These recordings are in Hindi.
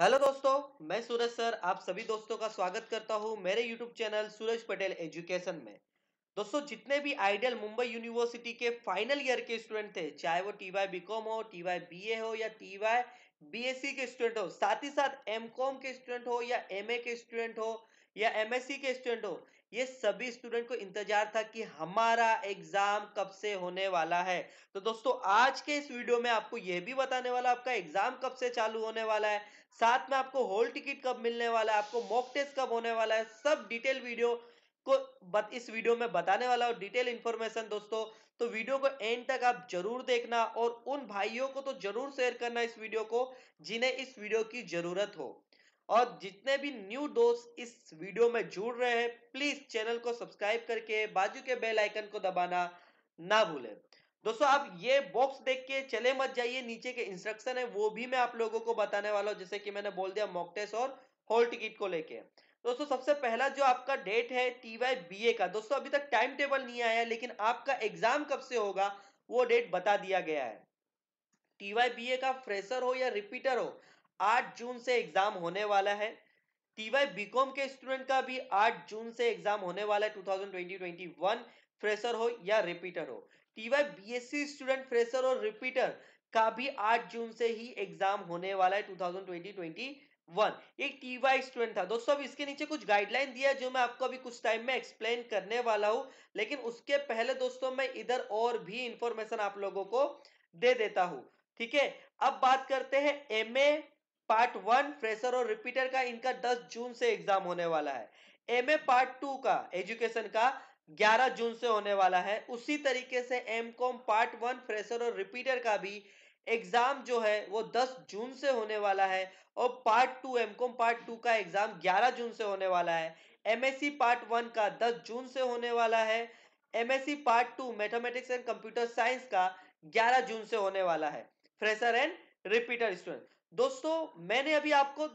हेलो दोस्तों मैं सूरज सर आप सभी दोस्तों का स्वागत करता हूं मेरे YouTube channel Suraj Patel education में दोस्तों जितने भी आइडियल मुंबई यूनिवर्सिटी के फाइनल ईयर के स्टूडेंट थे चाहे वो टीवाई बीकॉम बी कॉम हो टीवाई बीए बी ए हो या टी वाई बीएससी e के स्टूडेंट हो साथ ही साथ एमकॉम के स्टूडेंट हो या एमए के स्टूडेंट हो या एमएससी e के स्टूडेंट हो ये सभी स्टूडेंट को इंतजार था कि हमारा एग्जाम कब से होने वाला है तो दोस्तों आज के इस वीडियो में आपको यह भी बताने वाला आपका एग्जाम कब से चालू होने वाला है साथ में आपको होल टिकट कब मिलने वाला है आपको मॉक टेस्ट कब होने वाला है सब डिटेल वीडियो को बत, इस वीडियो में बताने वाला हूँ डिटेल इन्फॉर्मेशन दोस्तों तो वीडियो को एंड तक आप जरूर देखना और उन भाइयों को तो जरूर शेयर करना इस वीडियो को जिन्हें इस वीडियो की जरूरत हो और जितने भी न्यू दोस्त इस वीडियो में जुड़ रहे हैं प्लीज चैनल को सब्सक्राइब करके बाजू के बेल आइकन को दबाना ना भूलें दोस्तों आप ये बॉक्स देख के चले मत जाइए नीचे के इंस्ट्रक्शन है वो भी मैं आप लोगों को बताने वाला हूँ जैसे कि मैंने बोल दिया मॉकटेस और हॉल टिकट को लेके दोस्तों सबसे पहला जो आपका डेट है टी वाई बी ए का दोस्तों अभी तक टाइम टेबल नहीं आया लेकिन आपका एग्जाम कब से होगा वो डेट बता दिया गया है टी वाई बी ए का फ्रेशर हो या रिपीटर हो आठ जून से एग्जाम होने वाला है टी वाई बी कॉम के स्टूडेंट का भी आठ जून से एग्जाम होने वाला है two thousand twenty twenty one fresher हो या रिपीटर हो T Y B S C student fresher और रिपीटर का भी आठ जून से ही एग्जाम होने वाला है two thousand twenty twenty one एक टी वाई स्टूडेंट था दोस्तों अब इसके नीचे कुछ गाइडलाइन दिया है जो मैं आपको अभी कुछ टाइम में एक्सप्लेन करने वाला हूं लेकिन उसके पहले दोस्तों मैं इधर और भी इंफॉर्मेशन आप लोगों को दे देता हूं ठीक है अब बात करते हैं M A part one fresher और रिपीटर का इनका 10 जून से एग्जाम होने वाला है एम ए पार्ट टू का एजुकेशन का 11 जून से होने वाला है उसी तरीके से M com part one fresher और रिपीटर का भी एग्जाम जो है वो 10 जून से होने वाला है और part two M com part two का एग्जाम 11 जून से होने वाला है एमएससी पार्ट वन का 10 जून से होने वाला है MSc part two mathematics and computer science का 11 जून से होने वाला है फ्रेशर एंड रिपीटर स्टूडेंट दोस्तों मैंने अभी आपको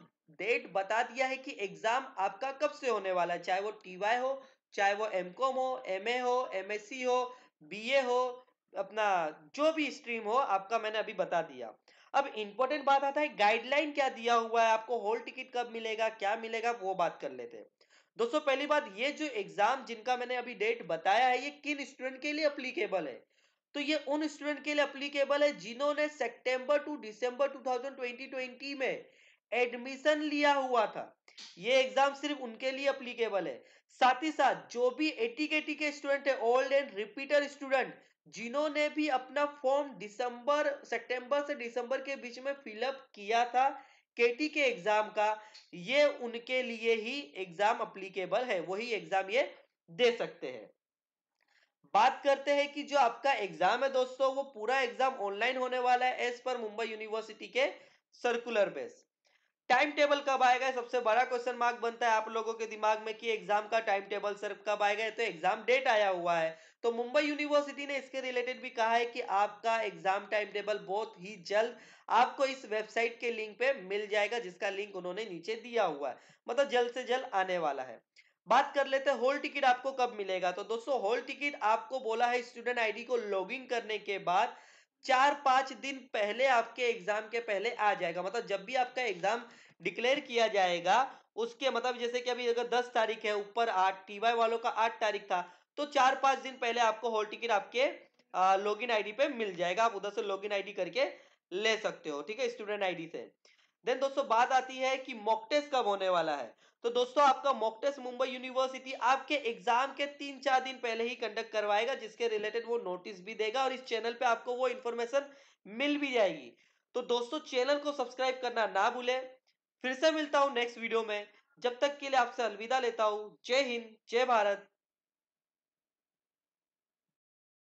डेट बता दिया है कि एग्जाम आपका कब से होने वाला है चाहे वो टीवाई हो चाहे वो एमकॉम हो एमए हो एमएससी हो बीए हो अपना जो भी स्ट्रीम हो आपका मैंने अभी बता दिया अब इंपॉर्टेंट बात आता है गाइडलाइन क्या दिया हुआ है आपको होल टिकट कब मिलेगा क्या मिलेगा वो बात कर लेते हैं दोस्तों पहली बात ये जो एग्जाम जिनका मैंने अभी डेट बताया है ये किन स्टूडेंट के लिए अप्लीकेबल है तो ये उन स्टूडेंट के लिए अप्लीकेबल है जिन्होंने सेप्टेम्बर टू दिसंबर टू में एडमिशन लिया हुआ था ये एग्जाम सिर्फ उनके लिए अप्लीकेबल है साथ ही साथ जो भी एटी के स्टूडेंट है ओल्ड एंड रिपीटर स्टूडेंट जिन्होंने भी अपना फॉर्म दिसंबर सितंबर से दिसंबर के बीच में फिलअप किया था केटी के एग्जाम का ये उनके लिए ही एग्जाम अप्लीकेबल है वही एग्जाम ये दे सकते हैं बात करते हैं कि जो आपका एग्जाम है दोस्तों वो पूरा एग्जाम ऑनलाइन होने वाला है एज पर मुंबई यूनिवर्सिटी के सर्कुलर बेस टाइम टेबल कब आएगा सबसे बड़ा क्वेश्चन मार्क बनता है आप लोगों के दिमाग में कि एग्जाम का टाइम टेबल सर कब आएगा तो एग्जाम डेट आया हुआ है तो मुंबई यूनिवर्सिटी ने इसके रिलेटेड भी कहा है कि आपका एग्जाम टाइम टेबल बहुत ही जल्द आपको इस वेबसाइट के लिंक पे मिल जाएगा जिसका लिंक उन्होंने नीचे दिया हुआ है मतलब जल्द से जल्द आने वाला है बात कर लेते हैं होल टिकट आपको कब मिलेगा तो दोस्तों होल टिकट आपको बोला है स्टूडेंट आईडी को लॉगिन करने के बाद चार पांच दिन पहले आपके एग्जाम के पहले आ जाएगा मतलब जब भी आपका एग्जाम डिक्लेयर किया जाएगा उसके मतलब जैसे कि अभी अगर दस तारीख है ऊपर आठ टीवाई वालों का आठ तारीख था तो चार पांच दिन पहले आपको हॉल टिकट आपके लॉग इन आईडी पे मिल जाएगा आप उधर से लॉग इन करके ले सकते हो ठीक है स्टूडेंट आईडी से देन दोस्तों बात आती है कि मॉक टेस्ट कब होने वाला है तो दोस्तों आपका मॉक टेस्ट मुंबई यूनिवर्सिटी आपके एग्जाम के तीन चार दिन पहले ही कंडक्ट करवाएगा जिसके रिलेटेड वो नोटिस भी देगा और इस चैनल पे आपको वो इन्फॉर्मेशन मिल भी जाएगी तो दोस्तों चैनल को सब्सक्राइब करना ना भूले फिर से मिलता हूँ नेक्स्ट वीडियो में जब तक के लिए आपसे अलविदा लेता हूँ जय हिंद जय भारत